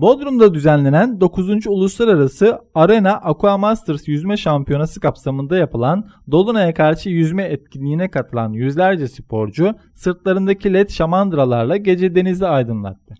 Bodrum'da düzenlenen 9. Uluslararası Arena Aquamasters Yüzme Şampiyonası kapsamında yapılan Dolunay'a karşı yüzme etkinliğine katılan yüzlerce sporcu sırtlarındaki led şamandıralarla gece denizi aydınlattı.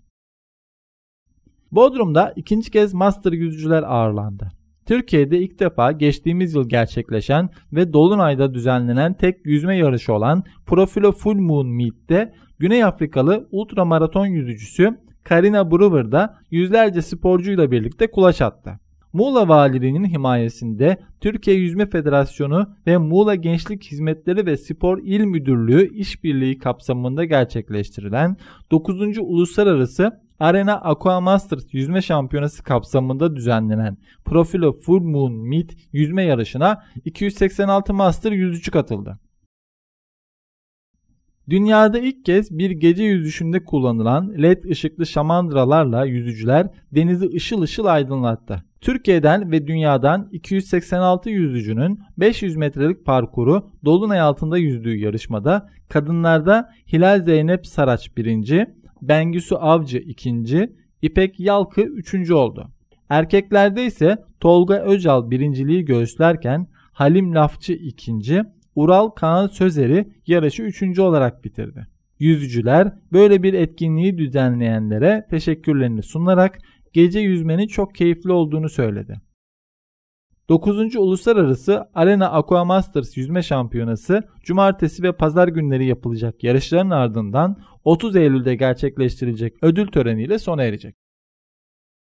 Bodrum'da ikinci kez Master yüzücüler ağırlandı. Türkiye'de ilk defa geçtiğimiz yıl gerçekleşen ve Dolunay'da düzenlenen tek yüzme yarışı olan Profilo Full Moon Meet'te Güney Afrikalı ultramaraton yüzücüsü Karina Brewer da yüzlerce sporcuyla birlikte kulaç attı. Muğla Valiliğinin himayesinde Türkiye Yüzme Federasyonu ve Muğla Gençlik Hizmetleri ve Spor İl Müdürlüğü işbirliği kapsamında gerçekleştirilen 9. Uluslararası Arena Aqua Masters Yüzme Şampiyonası kapsamında düzenlenen Profilo Full Moon Meet yüzme yarışına 286 master yüzücü katıldı. Dünyada ilk kez bir gece yüzüşünde kullanılan led ışıklı şamandıralarla yüzücüler denizi ışıl ışıl aydınlattı. Türkiye'den ve dünyadan 286 yüzücünün 500 metrelik parkuru Dolunay altında yüzdüğü yarışmada kadınlarda Hilal Zeynep Saraç birinci, Bengüsü Avcı ikinci, İpek Yalkı üçüncü oldu. Erkeklerde ise Tolga Öcal birinciliği göğüslerken Halim Lafçı ikinci. Ural Kağan Sözer'i yarışı 3. olarak bitirdi. Yüzücüler böyle bir etkinliği düzenleyenlere teşekkürlerini sunarak gece yüzmenin çok keyifli olduğunu söyledi. 9. Uluslararası Arena Aquamasters Yüzme Şampiyonası cumartesi ve pazar günleri yapılacak yarışların ardından 30 Eylül'de gerçekleştirilecek ödül töreniyle sona erecek.